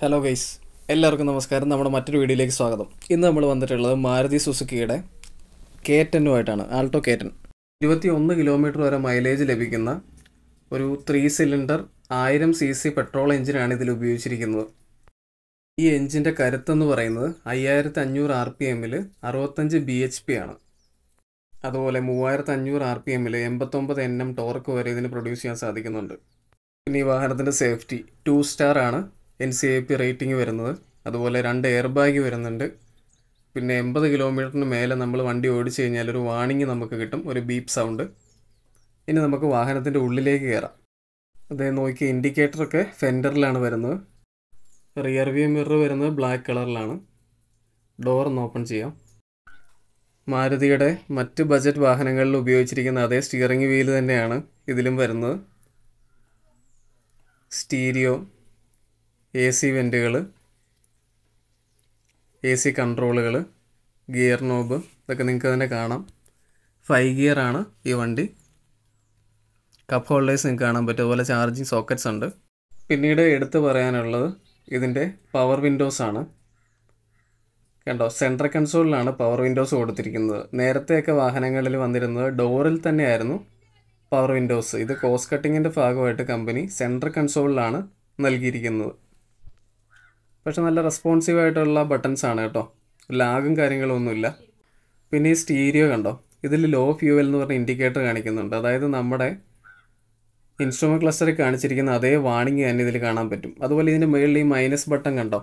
hello guys എല്ലാവർക്കും നമസ്കാരം നമ്മുടെ മറ്റൊരു വീഡിയോയിലേക്ക് സ്വാഗതം ഇന്ന് നമ്മൾ വന്നിട്ടുള്ളത് മാരുതി സുസുക്കിയുടെ കേറ്റനുമായിട്ടാണ് ആൾട്ടോ കേറ്റൻ ഇരുപത്തി ഒന്ന് കിലോമീറ്റർ വരെ മൈലേജ് ലഭിക്കുന്ന ഒരു ത്രീ സിലിണ്ടർ ആയിരം സി സി പെട്രോൾ എഞ്ചിനാണ് ഇതിൽ ഉപയോഗിച്ചിരിക്കുന്നത് ഈ എഞ്ചിൻ്റെ കരുത്തെന്ന് പറയുന്നത് അയ്യായിരത്തി അഞ്ഞൂറ് ആർ പി എമ്മിൽ അറുപത്തഞ്ച് ബി എച്ച് പി ആണ് അതുപോലെ മൂവായിരത്തി അഞ്ഞൂറ് ആർ പി എമ്മിൽ എൺപത്തൊമ്പത് എൻ എം ടോർക്ക് വരെ ഇതിന് പ്രൊഡ്യൂസ് ചെയ്യാൻ സാധിക്കുന്നുണ്ട് പിന്നെ ഈ വാഹനത്തിൻ്റെ സേഫ്റ്റി ടു സ്റ്റാർ ആണ് N C I P rating വരുന്നത് അതുപോലെ രണ്ട് എയർ ബാഗ് വരുന്നുണ്ട് പിന്നെ എൺപത് കിലോമീറ്ററിന് മേലെ നമ്മൾ വണ്ടി ഓടിച്ചു കഴിഞ്ഞാൽ ഒരു വാണിംഗ് നമുക്ക് കിട്ടും ഒരു ബീപ്പ് സൗണ്ട് ഇനി നമുക്ക് വാഹനത്തിൻ്റെ ഉള്ളിലേക്ക് കയറാം അതേ നോക്കി ഇൻഡിക്കേറ്ററൊക്കെ ഫെൻഡറിലാണ് വരുന്നത് റിയർ വ്യൂ മിറർ വരുന്നത് ബ്ലാക്ക് കളറിലാണ് ഡോർ ഒന്ന് ഓപ്പൺ ചെയ്യാം മാരുതിയുടെ മറ്റ് ബജറ്റ് വാഹനങ്ങളിൽ ഉപയോഗിച്ചിരിക്കുന്ന അതേ സ്റ്റിയറിംഗ് വീൽ തന്നെയാണ് ഇതിലും വരുന്നത് സ്റ്റീരിയോ എ സി വെൻറ്റുകൾ എ സി കൺട്രോളുകൾ ഗിയർ നോബ് ഇതൊക്കെ നിങ്ങൾക്ക് തന്നെ കാണാം ഫൈവ് ഗിയർ ആണ് ഈ വണ്ടി കപ്പ് ഹോൾഡേഴ്സ് നിങ്ങൾക്ക് കാണാൻ പറ്റും അതുപോലെ ചാർജിങ് സോക്കറ്റ്സ് ഉണ്ട് പിന്നീട് എടുത്തു പറയാനുള്ളത് ഇതിൻ്റെ പവർ വിൻഡോസ് ആണ് കണ്ടോ സെൻട്രൽ കൺസോളിലാണ് പവർ വിൻഡോസ് കൊടുത്തിരിക്കുന്നത് നേരത്തെയൊക്കെ വാഹനങ്ങളിൽ വന്നിരുന്നത് ഡോറിൽ തന്നെയായിരുന്നു പവർ വിൻഡോസ് ഇത് കോസ് കട്ടിങ്ങിൻ്റെ ഭാഗമായിട്ട് കമ്പനി സെൻട്രൽ കൺസോളിലാണ് നൽകിയിരിക്കുന്നത് പക്ഷെ നല്ല റെസ്പോൺസീവ് ആയിട്ടുള്ള ബട്ടൺസ് ആണ് കേട്ടോ ലാഗും കാര്യങ്ങളൊന്നുമില്ല പിന്നെ ഈ സ്റ്റീരിയോ കണ്ടോ ഇതിൽ ലോ ഫ്യൂവൽ എന്ന് പറഞ്ഞ ഇൻഡിക്കേറ്റർ കാണിക്കുന്നുണ്ട് അതായത് നമ്മുടെ ഇൻസ്ട്രുമെൻറ്റ് ക്ലസ്റ്ററിൽ കാണിച്ചിരിക്കുന്ന അതേ വാണിംഗ് തന്നെ ഇതിൽ കാണാൻ പറ്റും അതുപോലെ ഇതിൻ്റെ മുകളിൽ ഈ മൈനസ് ബട്ടൺ കണ്ടോ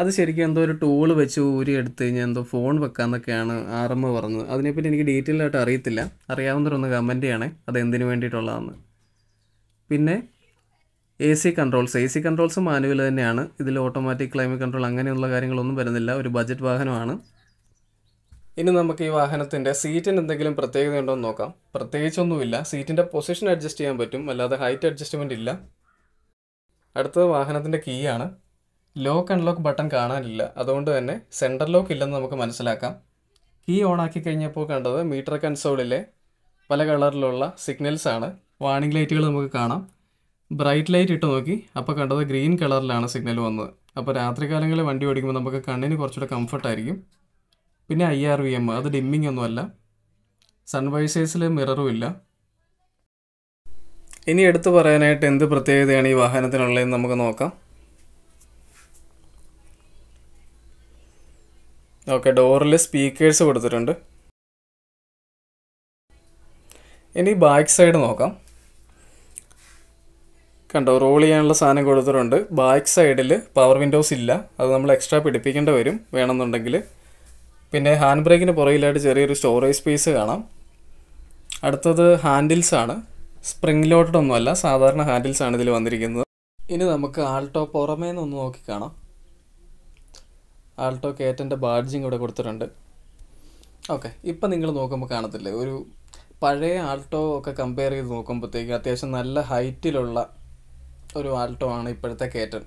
അത് ശരിക്കും എന്തോ ഒരു ടൂൾ വെച്ച് ഊരി എടുത്ത് കഴിഞ്ഞാൽ എന്തോ ഫോൺ വെക്കാമെന്നൊക്കെയാണ് ആർ എം പറഞ്ഞത് അതിനെപ്പറ്റി എനിക്ക് ഡീറ്റെയിൽ ആയിട്ട് അറിയത്തില്ല അറിയാവുന്നവരൊന്ന് കമൻറ്റ് ചെയ്യണേ അത് എന്തിനു വേണ്ടിയിട്ടുള്ളതാണ് പിന്നെ A C controls A C controls manual തന്നെയാണ് ഇതിൽ ഓട്ടോമാറ്റിക് ക്ലൈമറ്റ് കൺട്രോൾ അങ്ങനെയുള്ള കാര്യങ്ങളൊന്നും വരുന്നില്ല ഒരു ബജറ്റ് വാഹനമാണ് ഇനി നമുക്ക് ഈ വാഹനത്തിൻ്റെ സീറ്റിന് എന്തെങ്കിലും ഉണ്ടോ എന്ന് നോക്കാം പ്രത്യേകിച്ചൊന്നുമില്ല സീറ്റിൻ്റെ പൊസിഷൻ അഡ്ജസ്റ്റ് ചെയ്യാൻ പറ്റും അല്ലാതെ ഹൈറ്റ് അഡ്ജസ്റ്റ്മെൻ്റ് ഇല്ല അടുത്തത് വാഹനത്തിൻ്റെ കീ ആണ് ലോക്ക് അൺലോക്ക് ബട്ടൺ കാണാനില്ല അതുകൊണ്ട് തന്നെ സെൻറ്റർ ലോക്ക് ഇല്ലെന്ന് നമുക്ക് മനസ്സിലാക്കാം കീ ഓൺ ആക്കി കഴിഞ്ഞപ്പോൾ കണ്ടത് മീറ്റർ കൺസോളിലെ പല കളറിലുള്ള സിഗ്നൽസ് ആണ് വാണിംഗ് ലൈറ്റുകൾ നമുക്ക് കാണാം ബ്രൈറ്റ് ലൈറ്റ് ഇട്ട് നോക്കി അപ്പോൾ കണ്ടത് ഗ്രീൻ കളറിലാണ് സിഗ്നൽ വന്നത് അപ്പോൾ രാത്രികാലങ്ങളിൽ വണ്ടി ഓടിക്കുമ്പോൾ നമുക്ക് കണ്ണിന് കുറച്ചുകൂടെ കംഫർട്ടായിരിക്കും പിന്നെ ഐ ആർ വി എം അത് ഡിമ്മിങ് ഒന്നുമല്ല സൺവൈസേഴ്സിൽ മിററും ഇല്ല ഇനി എടുത്തു പറയാനായിട്ട് എന്ത് പ്രത്യേകതയാണ് ഈ വാഹനത്തിനുള്ളതെന്ന് നമുക്ക് നോക്കാം ഓക്കെ ഡോറിൽ സ്പീക്കേഴ്സ് കൊടുത്തിട്ടുണ്ട് ഇനി ബാക്ക് സൈഡ് നോക്കാം കണ്ടോ റോൾ ചെയ്യാനുള്ള സാധനം കൊടുത്തിട്ടുണ്ട് ബാക്ക് സൈഡിൽ പവർ വിൻഡോസ് ഇല്ല അത് നമ്മൾ എക്സ്ട്രാ പിടിപ്പിക്കേണ്ടി വരും വേണമെന്നുണ്ടെങ്കിൽ പിന്നെ ഹാൻഡ് ബ്രേക്കിന് പുറകിലായിട്ട് ചെറിയൊരു സ്റ്റോറേജ് സ്പേസ് കാണാം അടുത്തത് ഹാൻഡിൽസ് ആണ് സ്പ്രിംഗ് ലോട്ടഡ് ഒന്നുമല്ല സാധാരണ ഹാൻഡിൽസ് ആണ് ഇതിൽ വന്നിരിക്കുന്നത് ഇനി നമുക്ക് ആൾട്ടോ പുറമേ നിന്നൊന്ന് നോക്കി കാണാം ആൾട്ടോ കേറ്റൻ്റെ ബാഡ്ജിങ് ഇവിടെ കൊടുത്തിട്ടുണ്ട് ഓക്കെ ഇപ്പം നിങ്ങൾ നോക്കുമ്പോൾ കാണത്തില്ലേ ഒരു പഴയ ആൾട്ടോ ഒക്കെ കമ്പയർ ചെയ്ത് നോക്കുമ്പോഴത്തേക്ക് അത്യാവശ്യം നല്ല ഹൈറ്റിലുള്ള ഒരു ആൾട്ടോ ആണ് ഇപ്പോഴത്തെ കേറ്റൻ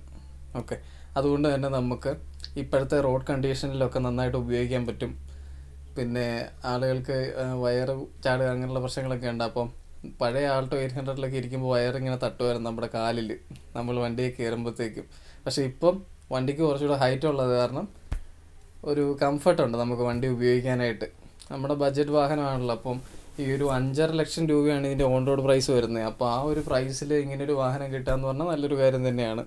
ഓക്കെ അതുകൊണ്ട് തന്നെ നമുക്ക് ഇപ്പോഴത്തെ റോഡ് കണ്ടീഷനിലൊക്കെ നന്നായിട്ട് ഉപയോഗിക്കാൻ പറ്റും പിന്നെ ആളുകൾക്ക് വയറ് ചാടുക അങ്ങനെയുള്ള പ്രശ്നങ്ങളൊക്കെ ഉണ്ട് അപ്പം പഴയ ആൾട്ടോ എയ്റ്റ് ഹൺഡ്രഡിലൊക്കെ ഇരിക്കുമ്പോൾ വയറിങ്ങനെ തട്ടുമായിരുന്നു നമ്മുടെ കാലിൽ നമ്മൾ വണ്ടിയെ കയറുമ്പോഴത്തേക്കും പക്ഷേ ഇപ്പം വണ്ടിക്ക് കുറച്ചുകൂടെ ഹൈറ്റ് ഉള്ളത് കാരണം ഒരു കംഫർട്ടുണ്ട് നമുക്ക് വണ്ടി ഉപയോഗിക്കാനായിട്ട് നമ്മുടെ ബഡ്ജറ്റ് വാഹനമാണല്ലോ അപ്പം ഈ ഒരു അഞ്ചര ലക്ഷം രൂപയാണ് ഇതിൻ്റെ ഓൺ റോഡ് പ്രൈസ് വരുന്നത് അപ്പോൾ ആ ഒരു പ്രൈസിൽ ഇങ്ങനെ ഒരു വാഹനം എന്ന് പറഞ്ഞാൽ നല്ലൊരു കാര്യം തന്നെയാണ്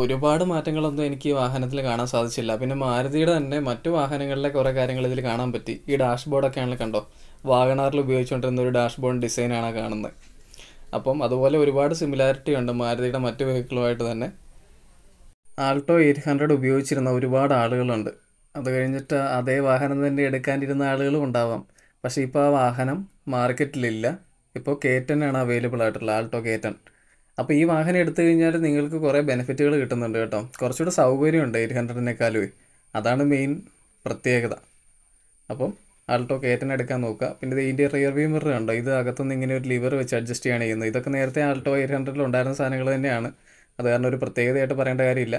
ഒരുപാട് മാറ്റങ്ങളൊന്നും എനിക്ക് ഈ വാഹനത്തിൽ കാണാൻ സാധിച്ചില്ല പിന്നെ മാരുതിയുടെ തന്നെ മറ്റു വാഹനങ്ങളിലെ കുറേ കാര്യങ്ങൾ ഇതിൽ കാണാൻ പറ്റി ഈ ബോർഡൊക്കെ ആണല്ലോ കണ്ടോ വാഗണാറിൽ ഉപയോഗിച്ചുകൊണ്ടിരുന്ന ഒരു ഡാഷ്ബോർഡ് ഡിസൈനാണ് കാണുന്നത് അപ്പം അതുപോലെ ഒരുപാട് സിമിലാരിറ്റി ഉണ്ട് മാരുതിയുടെ മറ്റു വെഹിക്കിളുമായിട്ട് തന്നെ ആൾട്ടോ എയ്റ്റ് ഹൺഡ്രഡ് ഉപയോഗിച്ചിരുന്ന ഒരുപാട് ആളുകളുണ്ട് അത് കഴിഞ്ഞിട്ട് അതേ വാഹനം തന്നെ എടുക്കാനിരുന്ന ആളുകളും ഉണ്ടാവാം പക്ഷെ ഇപ്പോൾ ആ വാഹനം മാർക്കറ്റിലില്ല ഇപ്പോൾ കേറ്റനാണ് അവൈലബിൾ ആയിട്ടുള്ള ആൾട്ടോ കേറ്റൻ അപ്പോൾ ഈ വാഹനം എടുത്തു കഴിഞ്ഞാൽ നിങ്ങൾക്ക് കുറേ ബെനിഫിറ്റുകൾ കിട്ടുന്നുണ്ട് കേട്ടോ കുറച്ചുകൂടെ സൗകര്യമുണ്ട് എയ്റ്റ് ഹൺഡ്രഡിനേക്കാളും അതാണ് മെയിൻ പ്രത്യേകത അപ്പം ആൾട്ടോ കേറ്റൻ എടുക്കാൻ നോക്കുക പിന്നെ ഇതിൻ്റെ റിയർ വ്യൂ മിറർ ഉണ്ടോ ഇത് അകത്തുനിന്ന് ഇങ്ങനെ ഒരു ലിവർ വെച്ച് അഡ്ജസ്റ്റ് ചെയ്യാണ് ചെയ്യുന്നത് ഇതൊക്കെ നേരത്തെ ആൾട്ടോ എയ്റ്റ് ഹൺഡ്രഡിൽ ഉണ്ടായിരുന്ന സാധനങ്ങൾ തന്നെയാണ് അത് കാരണം ഒരു പ്രത്യേകതയായിട്ട് പറയേണ്ട കാര്യമില്ല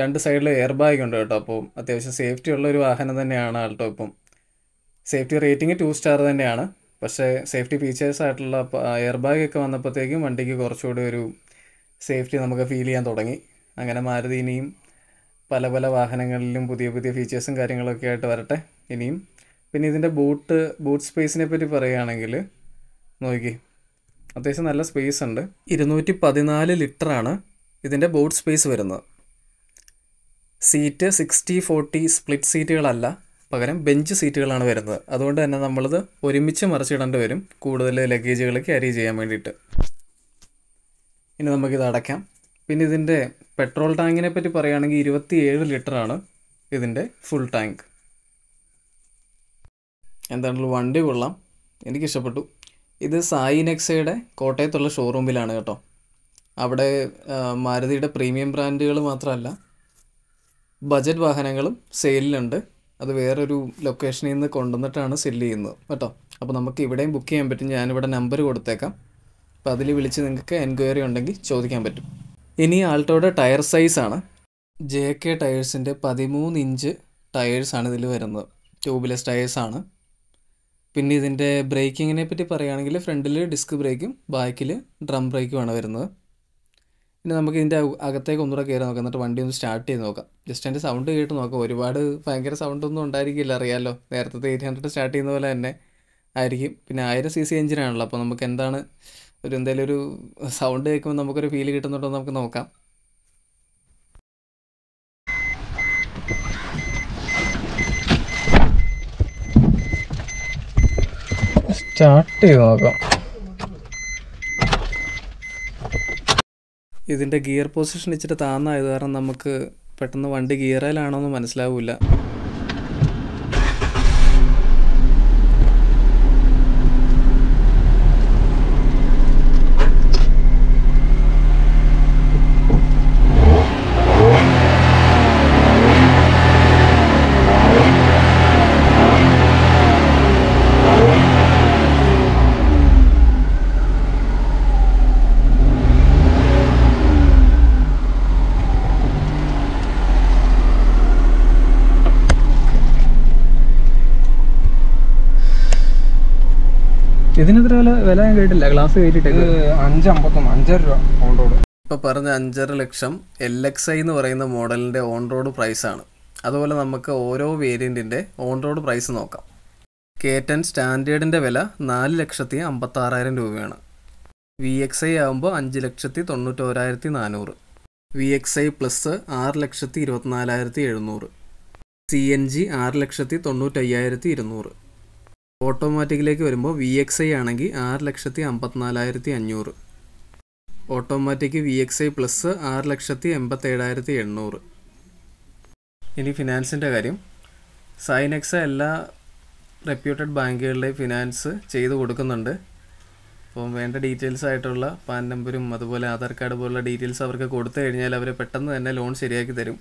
രണ്ട് സൈഡിൽ എയർ ബാഗ് ഉണ്ട് കേട്ടോ അപ്പോൾ അത്യാവശ്യം സേഫ്റ്റി ഉള്ള ഒരു വാഹനം തന്നെയാണ് ആൾട്ടോ ഇപ്പം സേഫ്റ്റി റേറ്റിംഗ് ടു സ്റ്റാർ തന്നെയാണ് പക്ഷേ സേഫ്റ്റി ഫീച്ചേഴ്സ് ആയിട്ടുള്ള എയർ ബാഗ് ഒക്കെ വന്നപ്പോഴത്തേക്കും വണ്ടിക്ക് കുറച്ചുകൂടി ഒരു സേഫ്റ്റി നമുക്ക് ഫീൽ ചെയ്യാൻ തുടങ്ങി അങ്ങനെ മാരുതി ഇനിയും പല പല വാഹനങ്ങളിലും പുതിയ പുതിയ ഫീച്ചേഴ്സും കാര്യങ്ങളൊക്കെ ആയിട്ട് വരട്ടെ ഇനിയും പിന്നെ ഇതിൻ്റെ ബൂട്ട് ബൂട്ട് സ്പേസിനെ പറ്റി പറയുകയാണെങ്കിൽ നോക്കി അത്യാവശ്യം നല്ല സ്പേസ് ഉണ്ട് ഇരുന്നൂറ്റി പതിനാല് ലിറ്ററാണ് ഇതിൻ്റെ ബൂട്ട് സ്പേസ് വരുന്നത് സീറ്റ് സിക്സ്റ്റി ഫോർട്ടി സ്പ്ലിറ്റ് സീറ്റുകളല്ല പകരം ബെഞ്ച് സീറ്റുകളാണ് വരുന്നത് അതുകൊണ്ട് തന്നെ നമ്മളത് ഒരുമിച്ച് മറിച്ചിടേണ്ടി വരും കൂടുതൽ ലഗേജുകൾ ക്യാരി ചെയ്യാൻ വേണ്ടിയിട്ട് ഇനി നമുക്കിത് അടയ്ക്കാം പിന്നെ ഇതിൻ്റെ പെട്രോൾ ടാങ്കിനെ പറ്റി പറയുകയാണെങ്കിൽ ഇരുപത്തിയേഴ് ആണ് ഇതിൻ്റെ ഫുൾ ടാങ്ക് എന്താണല്ലോ വണ്ടി കൊള്ളാം എനിക്കിഷ്ടപ്പെട്ടു ഇത് സായി നെക്സയുടെ കോട്ടയത്തുള്ള ഷോറൂമിലാണ് കേട്ടോ അവിടെ മാരുതിയുടെ പ്രീമിയം ബ്രാൻഡുകൾ മാത്രമല്ല ബജറ്റ് വാഹനങ്ങളും സെയിലിലുണ്ട് അത് വേറൊരു ലൊക്കേഷനിൽ നിന്ന് കൊണ്ടുവന്നിട്ടാണ് സെല്ല് ചെയ്യുന്നത് കേട്ടോ അപ്പോൾ നമുക്ക് ഇവിടെയും ബുക്ക് ചെയ്യാൻ പറ്റും ഞാനിവിടെ നമ്പർ കൊടുത്തേക്കാം അപ്പോൾ അതിൽ വിളിച്ച് നിങ്ങൾക്ക് എൻക്വയറി ഉണ്ടെങ്കിൽ ചോദിക്കാൻ പറ്റും ഇനി ആൾട്ടോയുടെ ടയർ സൈസാണ് ജെ കെ ടയേഴ്സിൻ്റെ പതിമൂന്ന് ഇഞ്ച് ടയേഴ്സാണ് ഇതിൽ വരുന്നത് ട്യൂബ്ലെസ് ടയേഴ്സാണ് പിന്നെ ഇതിൻ്റെ ബ്രേക്കിങ്ങിനെ പറ്റി പറയുകയാണെങ്കിൽ ഫ്രണ്ടിൽ ഡിസ്ക് ബ്രേക്കും ബാക്കിൽ ഡ്രം ബ്രേക്കുമാണ് വരുന്നത് പിന്നെ നമുക്ക് ഇതിൻ്റെ അകത്തേക്ക് ഒന്നുകൂടെ കയറി നോക്കാം എന്നിട്ട് വണ്ടി ഒന്ന് സ്റ്റാർട്ട് ചെയ്ത് നോക്കാം ജസ്റ്റ് അതിൻ്റെ സൗണ്ട് കേട്ട് നോക്കാം ഒരുപാട് ഭയങ്കര സൗണ്ടൊന്നും ഉണ്ടായിരിക്കില്ല അറിയാമല്ലോ നേരത്തെ എയ്റ്റ് ഹൺഡ്രഡ് സ്റ്റാർട്ട് ചെയ്യുന്ന പോലെ തന്നെ ആയിരിക്കും പിന്നെ ആയിരം സി സി എഞ്ചിനാണല്ലോ അപ്പോൾ നമുക്ക് എന്താണ് ഒരു എന്തെങ്കിലും ഒരു സൗണ്ട് കേൾക്കുമ്പോൾ നമുക്കൊരു ഫീൽ കിട്ടുന്നുണ്ടോ നമുക്ക് നോക്കാം സ്റ്റാർട്ട് ചെയ്ത് നോക്കാം ഇതിൻ്റെ ഗിയർ പൊസിഷൻ ഇച്ചിരി താന്നായത് കാരണം നമുക്ക് പെട്ടെന്ന് വണ്ടി ഗിയറേലാണോ എന്ന് മനസ്സിലാവില്ല ഇതിനെത്ര വില വില ഞാൻ കേട്ടില്ല ഗ്ലാസ് കയറ്റിട്ട് അഞ്ച് അമ്പത്തൊന്ന് അഞ്ചര രൂപ ഓൺ റോഡ് ഇപ്പോൾ പറഞ്ഞ അഞ്ചര ലക്ഷം എൽ എക്സ് ഐ എന്ന് പറയുന്ന മോഡലിന്റെ ഓൺ റോഡ് പ്രൈസ് ആണ് അതുപോലെ നമുക്ക് ഓരോ വേരിയന്റിന്റെ ഓൺ റോഡ് പ്രൈസ് നോക്കാം കേറ്റൻ സ്റ്റാൻഡേർഡിന്റെ വില നാല് ലക്ഷത്തി അമ്പത്തി ആറായിരം രൂപയാണ് വി എക്സ് ഐ ആകുമ്പോൾ അഞ്ച് ലക്ഷത്തി തൊണ്ണൂറ്റോരായിരത്തി നാനൂറ് വി എക്സ് ഐ പ്ലസ് ആറ് ലക്ഷത്തി ഇരുപത്തിനാലായിരത്തി എഴുന്നൂറ് സി എൻ ജി ആറ് ലക്ഷത്തി തൊണ്ണൂറ്റയ്യായിരത്തി ഇരുന്നൂറ് ഓട്ടോമാറ്റിക്കിലേക്ക് വരുമ്പോൾ വി എക്സ് ഐ ആണെങ്കിൽ ആറ് ലക്ഷത്തി അമ്പത്തിനാലായിരത്തി അഞ്ഞൂറ് automatic V X I plus ആറ് ലക്ഷത്തി എൺപത്തേഴായിരത്തി എണ്ണൂറ് ഇനി ഫിനാൻസിൻ്റെ കാര്യം സൈനെക്സ് എല്ലാ റെപ്യൂട്ടഡ് ബാങ്കുകളിലെയും ഫിനാൻസ് ചെയ്തു കൊടുക്കുന്നുണ്ട് അപ്പം വേണ്ട ഡീറ്റെയിൽസ് ആയിട്ടുള്ള പാൻ നമ്പരും അതുപോലെ ആധാർ കാർഡ് പോലുള്ള ഡീറ്റെയിൽസ് അവർക്ക് കൊടുത്തു കഴിഞ്ഞാൽ അവർ പെട്ടെന്ന് തന്നെ ലോൺ ശരിയാക്കി തരും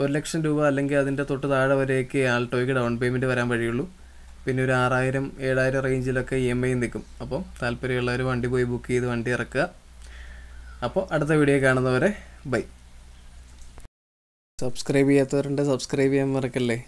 ഒരു ലക്ഷം രൂപ അല്ലെങ്കിൽ അതിൻ്റെ തൊട്ട് താഴെ വരെയൊക്കെ ആൾട്ടോയ്ക്ക് ഡൗൺ പേയ്മെൻറ്റ് വരാൻ വഴിയുള്ളൂ പിന്നെ ഒരു ആറായിരം ഏഴായിരം റേഞ്ചിലൊക്കെ ഇ എം ഐ നിൽക്കും അപ്പോൾ താല്പര്യമുള്ളവർ വണ്ടി പോയി ബുക്ക് ചെയ്ത് വണ്ടി ഇറക്കുക അപ്പോൾ അടുത്ത വീഡിയോ കാണുന്നവരെ ബൈ സബ്സ്ക്രൈബ് ചെയ്യാത്തവരുണ്ട് സബ്സ്ക്രൈബ് ചെയ്യാൻ മറക്കല്ലേ